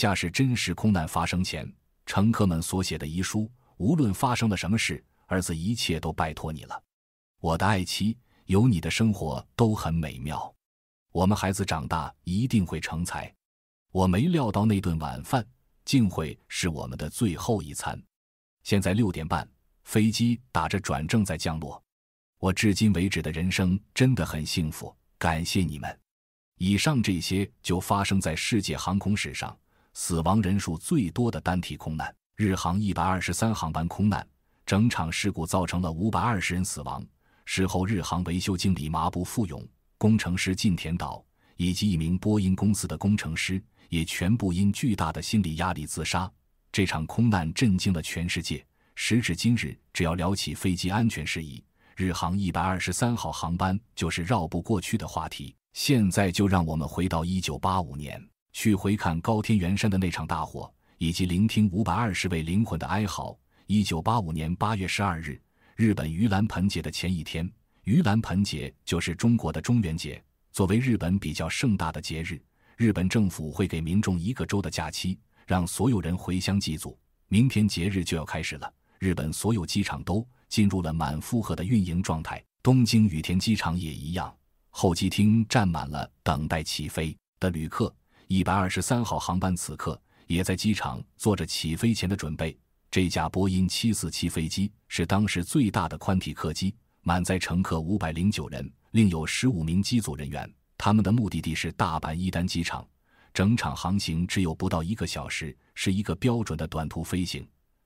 驾下是真实空难发生前，乘客们所写的遗书。无论发生了什么事，儿子，一切都拜托你了，我的爱妻。有你的生活都很美妙。我们孩子长大一定会成才。我没料到那顿晚饭竟会是我们的最后一餐。现在六点半，飞机打着转正在降落。我至今为止的人生真的很幸福，感谢你们。以上这些就发生在世界航空史上。死亡人数最多的单体空难，日航一百二十三航班空难，整场事故造成了五百二十人死亡。事后，日航维修经理麻布富勇、工程师近田岛以及一名波音公司的工程师也全部因巨大的心理压力自杀。这场空难震惊了全世界。时至今日，只要聊起飞机安全事宜，日航一百二十三号航班就是绕不过去的话题。现在就让我们回到一九八五年。去回看高天原山的那场大火，以及聆听五百二十位灵魂的哀嚎。一九八五年八月十二日，日本盂兰盆节的前一天，盂兰盆节就是中国的中元节。作为日本比较盛大的节日，日本政府会给民众一个周的假期，让所有人回乡祭祖。明天节日就要开始了，日本所有机场都进入了满负荷的运营状态，东京羽田机场也一样，候机厅站满了等待起飞的旅客。一百二十三号航班此刻也在机场做着起飞前的准备。这架波音七四七飞机是当时最大的宽体客机，满载乘客五百零九人，另有十五名机组人员。他们的目的地是大阪伊丹机场，整场航行只有不到一个小时，是一个标准的短途飞行。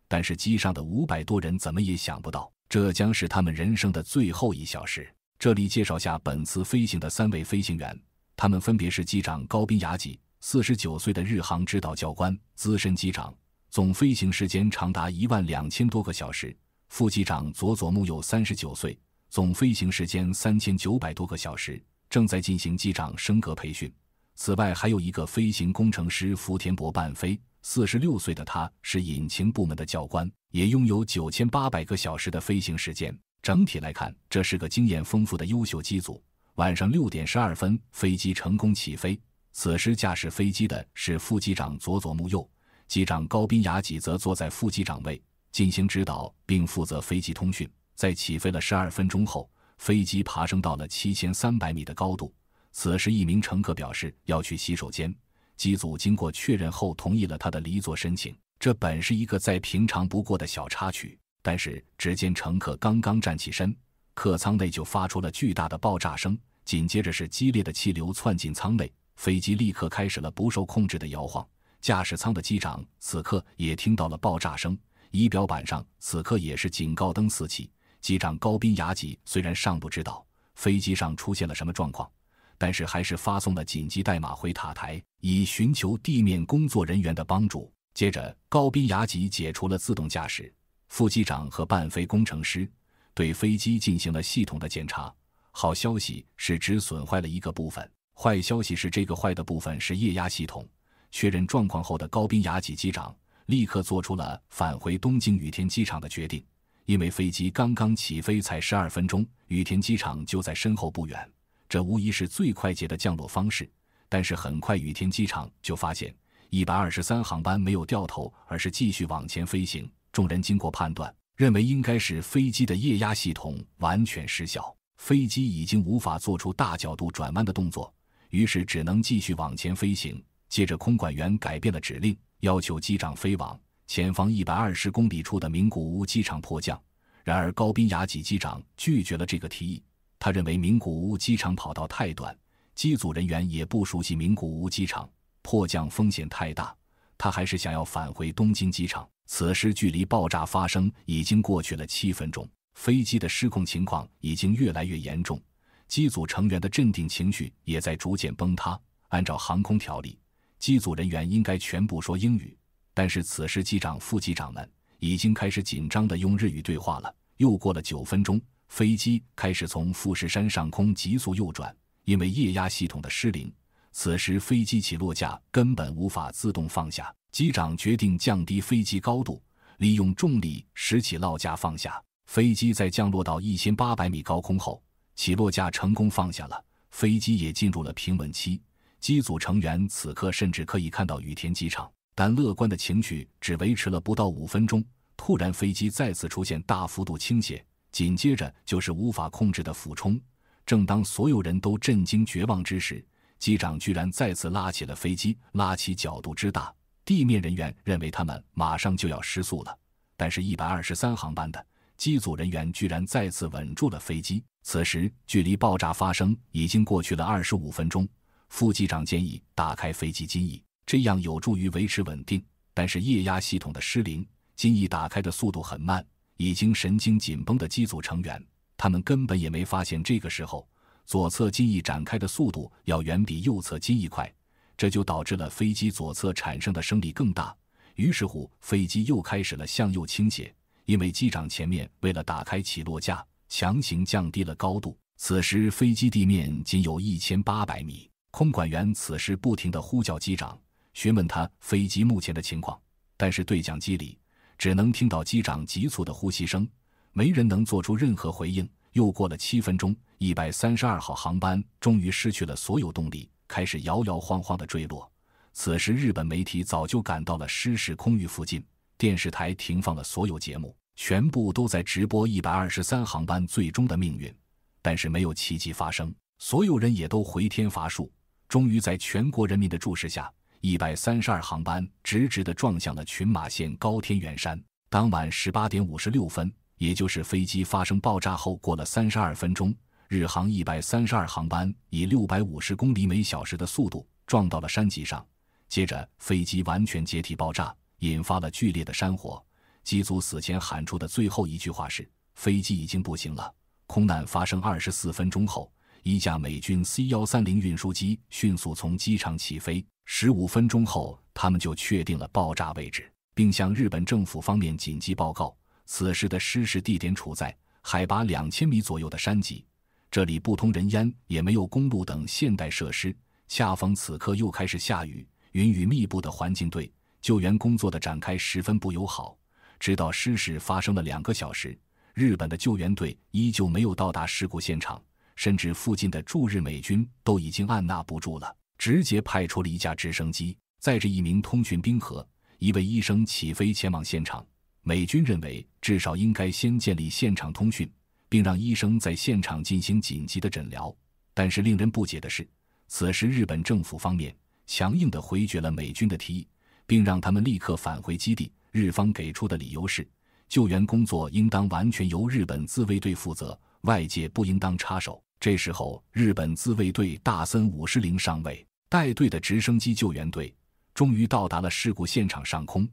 但是机上的五百多人怎么也想不到，这将是他们人生的最后一小时。这里介绍下本次飞行的三位飞行员，他们分别是机长高滨雅己。四十九岁的日航指导教官、资深机长，总飞行时间长达一万两千多个小时。副机长佐佐木有三十九岁，总飞行时间三千九百多个小时，正在进行机长升格培训。此外，还有一个飞行工程师福田博伴飞，四十六岁的他是引擎部门的教官，也拥有九千八百个小时的飞行时间。整体来看，这是个经验丰富的优秀机组。晚上六点十二分，飞机成功起飞。此时驾驶飞机的是副机长佐佐木佑，机长高滨雅己则坐在副机长位进行指导，并负责飞机通讯。在起飞了十二分钟后，飞机爬升到了七千三百米的高度。此时，一名乘客表示要去洗手间，机组经过确认后同意了他的离座申请。这本是一个再平常不过的小插曲，但是只见乘客刚刚站起身，客舱内就发出了巨大的爆炸声，紧接着是激烈的气流窜进舱内。飞机立刻开始了不受控制的摇晃，驾驶舱的机长此刻也听到了爆炸声，仪表板上此刻也是警告灯四起。机长高斌雅吉虽然尚不知道飞机上出现了什么状况，但是还是发送了紧急代码回塔台，以寻求地面工作人员的帮助。接着，高斌雅吉解除了自动驾驶，副机长和伴飞工程师对飞机进行了系统的检查。好消息是，只损坏了一个部分。坏消息是，这个坏的部分是液压系统。确认状况后的高滨雅己机长立刻做出了返回东京羽田机场的决定，因为飞机刚刚起飞才十二分钟，羽田机场就在身后不远，这无疑是最快捷的降落方式。但是很快，羽田机场就发现，123航班没有掉头，而是继续往前飞行。众人经过判断，认为应该是飞机的液压系统完全失效，飞机已经无法做出大角度转弯的动作。于是只能继续往前飞行。接着，空管员改变了指令，要求机长飞往前方一百二十公里处的名古屋机场迫降。然而，高滨雅己机长拒绝了这个提议。他认为名古屋机场跑道太短，机组人员也不熟悉名古屋机场，迫降风险太大。他还是想要返回东京机场。此时，距离爆炸发生已经过去了七分钟，飞机的失控情况已经越来越严重。机组成员的镇定情绪也在逐渐崩塌。按照航空条例，机组人员应该全部说英语，但是此时机长、副机长们已经开始紧张的用日语对话了。又过了九分钟，飞机开始从富士山上空急速右转，因为液压系统的失灵，此时飞机起落架根本无法自动放下。机长决定降低飞机高度，利用重力拾起落架放下。飞机在降落到一千八百米高空后。起落架成功放下了，飞机也进入了平稳期。机组成员此刻甚至可以看到羽田机场，但乐观的情绪只维持了不到五分钟。突然，飞机再次出现大幅度倾斜，紧接着就是无法控制的俯冲。正当所有人都震惊绝望之时，机长居然再次拉起了飞机，拉起角度之大，地面人员认为他们马上就要失速了。但是，一百二十三航班的机组人员居然再次稳住了飞机。此时距离爆炸发生已经过去了二十五分钟，副机长建议打开飞机襟翼，这样有助于维持稳定。但是液压系统的失灵，襟翼打开的速度很慢。已经神经紧绷的机组成员，他们根本也没发现这个时候，左侧襟翼展开的速度要远比右侧襟翼快，这就导致了飞机左侧产生的升力更大。于是乎，飞机又开始了向右倾斜，因为机长前面为了打开起落架。强行降低了高度，此时飞机地面仅有一千八百米。空管员此时不停地呼叫机长，询问他飞机目前的情况，但是对讲机里只能听到机长急促的呼吸声，没人能做出任何回应。又过了七分钟，一百三十二号航班终于失去了所有动力，开始摇摇晃晃地坠落。此时，日本媒体早就赶到了失事空域附近，电视台停放了所有节目。全部都在直播一百二十三航班最终的命运，但是没有奇迹发生，所有人也都回天乏术。终于在全国人民的注视下，一百三十二航班直直的撞向了群马县高天原山。当晚十八点五十六分，也就是飞机发生爆炸后过了三十二分钟，日航一百三十二航班以六百五十公里每小时的速度撞到了山脊上，接着飞机完全解体爆炸，引发了剧烈的山火。机组死前喊出的最后一句话是：“飞机已经不行了。”空难发生二十四分钟后，一架美军 C 幺三零运输机迅速从机场起飞。十五分钟后，他们就确定了爆炸位置，并向日本政府方面紧急报告。此时的失事地点处在海拔两千米左右的山脊，这里不通人烟，也没有公路等现代设施。恰逢此刻又开始下雨，云雨密布的环境对救援工作的展开十分不友好。直到失事发生了两个小时，日本的救援队依旧没有到达事故现场，甚至附近的驻日美军都已经按捺不住了，直接派出了一架直升机，载着一名通讯兵和一位医生起飞前往现场。美军认为，至少应该先建立现场通讯，并让医生在现场进行紧急的诊疗。但是令人不解的是，此时日本政府方面强硬的回绝了美军的提议，并让他们立刻返回基地。日方给出的理由是，救援工作应当完全由日本自卫队负责，外界不应当插手。这时候，日本自卫队大森五十铃上尉带队的直升机救援队终于到达了事故现场上空。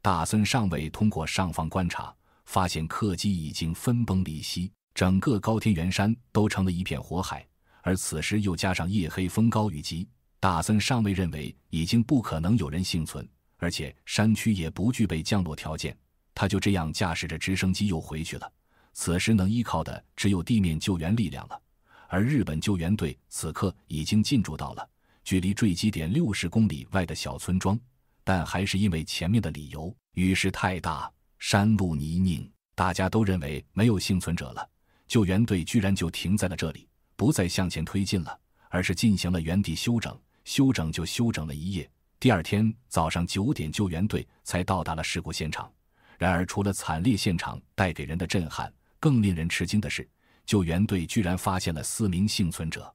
大森上尉通过上方观察，发现客机已经分崩离析，整个高天原山都成了一片火海。而此时又加上夜黑风高雨急，大森上尉认为已经不可能有人幸存。而且山区也不具备降落条件，他就这样驾驶着直升机又回去了。此时能依靠的只有地面救援力量了。而日本救援队此刻已经进驻到了距离坠机点六十公里外的小村庄，但还是因为前面的理由，雨势太大，山路泥泞，大家都认为没有幸存者了。救援队居然就停在了这里，不再向前推进了，而是进行了原地休整。休整就休整了一夜。第二天早上九点，救援队才到达了事故现场。然而，除了惨烈现场带给人的震撼，更令人吃惊的是，救援队居然发现了四名幸存者。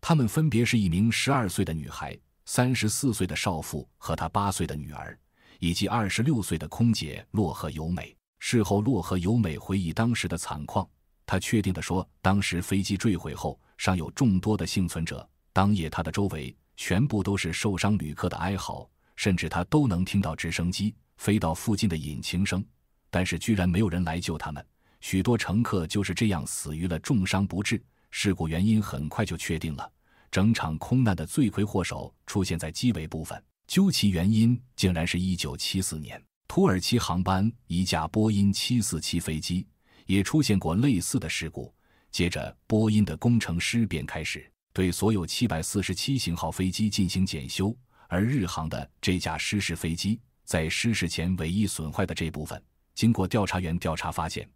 他们分别是一名十二岁的女孩、三十四岁的少妇和她八岁的女儿，以及二十六岁的空姐洛河由美。事后，洛河由美回忆当时的惨况，她确定地说，当时飞机坠毁后尚有众多的幸存者。当夜，她的周围。全部都是受伤旅客的哀嚎，甚至他都能听到直升机飞到附近的引擎声，但是居然没有人来救他们。许多乘客就是这样死于了重伤不治。事故原因很快就确定了，整场空难的罪魁祸首出现在机尾部分。究其原因，竟然是一九七四年土耳其航班一架波音七四七飞机也出现过类似的事故。接着，波音的工程师便开始。对所有747型号飞机进行检修，而日航的这架失事飞机在失事前尾翼损坏的这部分，经过调查员调查发现，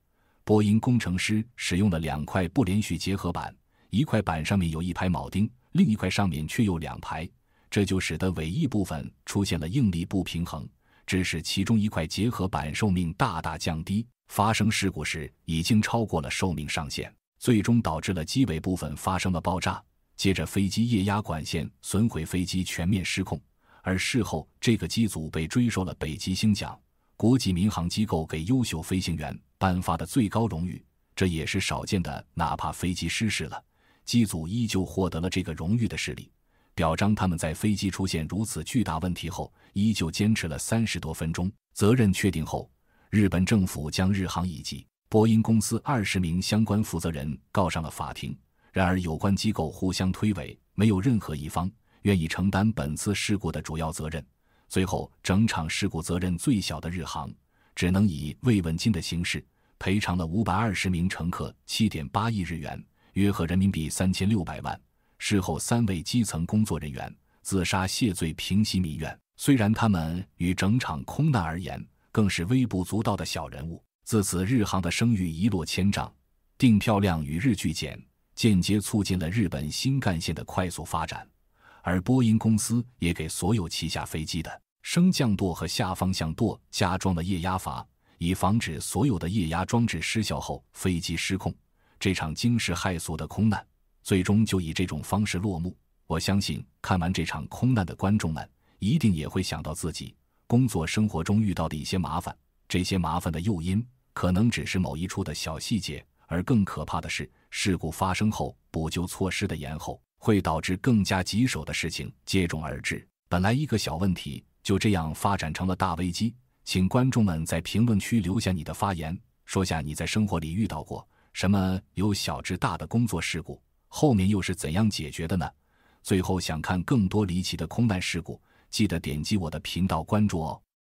波音工程师使用的两块不连续结合板，一块板上面有一排铆钉，另一块上面却有两排，这就使得尾翼部分出现了应力不平衡，致使其中一块结合板寿命大大降低，发生事故时已经超过了寿命上限，最终导致了机尾部分发生了爆炸。接着，飞机液压管线损毁，飞机全面失控。而事后，这个机组被追授了北极星奖，国际民航机构给优秀飞行员颁发的最高荣誉。这也是少见的，哪怕飞机失事了，机组依旧获得了这个荣誉的事例，表彰他们在飞机出现如此巨大问题后，依旧坚持了三十多分钟。责任确定后，日本政府将日航以及波音公司二十名相关负责人告上了法庭。然而，有关机构互相推诿，没有任何一方愿意承担本次事故的主要责任。最后，整场事故责任最小的日航，只能以慰问金的形式赔偿了五百二十名乘客七点八亿日元，约合人民币三千六百万。事后，三位基层工作人员自杀谢罪，平息民怨。虽然他们与整场空难而言，更是微不足道的小人物。自此，日航的声誉一落千丈，订票量与日俱减。间接促进了日本新干线的快速发展，而波音公司也给所有旗下飞机的升降舵和下方向舵加装了液压阀，以防止所有的液压装置失效后飞机失控。这场惊世骇俗的空难最终就以这种方式落幕。我相信，看完这场空难的观众们一定也会想到自己工作生活中遇到的一些麻烦，这些麻烦的诱因可能只是某一处的小细节，而更可怕的是。事故发生后，补救措施的延后会导致更加棘手的事情接踵而至。本来一个小问题，就这样发展成了大危机。请观众们在评论区留下你的发言，说下你在生活里遇到过什么由小至大的工作事故，后面又是怎样解决的呢？最后想看更多离奇的空难事故，记得点击我的频道关注哦。